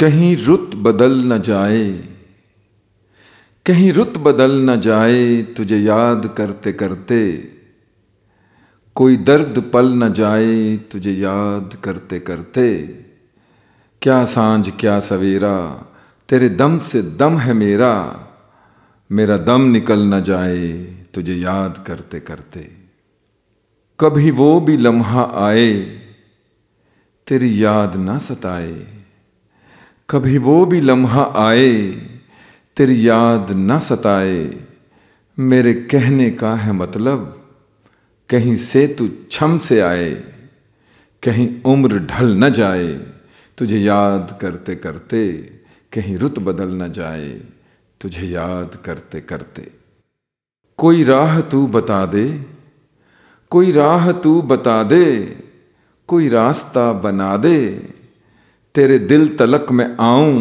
कहीं रुत बदल न जाए कहीं रुत बदल न जाए तुझे याद करते करते कोई दर्द पल न जाए तुझे याद करते करते क्या सांझ क्या सवेरा तेरे दम से दम है मेरा मेरा दम निकल न जाए तुझे याद करते करते कभी वो भी लम्हा आए तेरी याद ना सताए कभी वो भी लम्हा आए तेरी याद न सताए मेरे कहने का है मतलब कहीं से तू छम से आए कहीं उम्र ढल न जाए तुझे याद करते करते कहीं रुत बदल न जाए तुझे याद करते करते कोई राह तू बता दे कोई राह तू बता दे कोई रास्ता बना दे तेरे दिल तलक में आऊं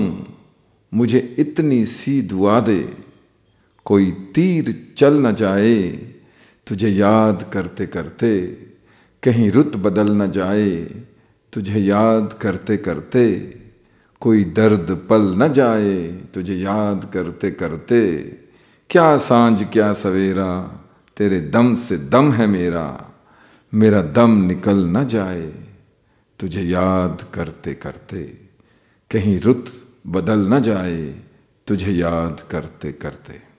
मुझे इतनी सी दुआ दे कोई तीर चल न जाए तुझे याद करते करते कहीं रुत बदल न जाए तुझे याद करते करते कोई दर्द पल न जाए तुझे याद करते करते क्या सांझ क्या सवेरा तेरे दम से दम है मेरा मेरा दम निकल न जाए तुझे याद करते करते कहीं रुत बदल न जाए तुझे याद करते करते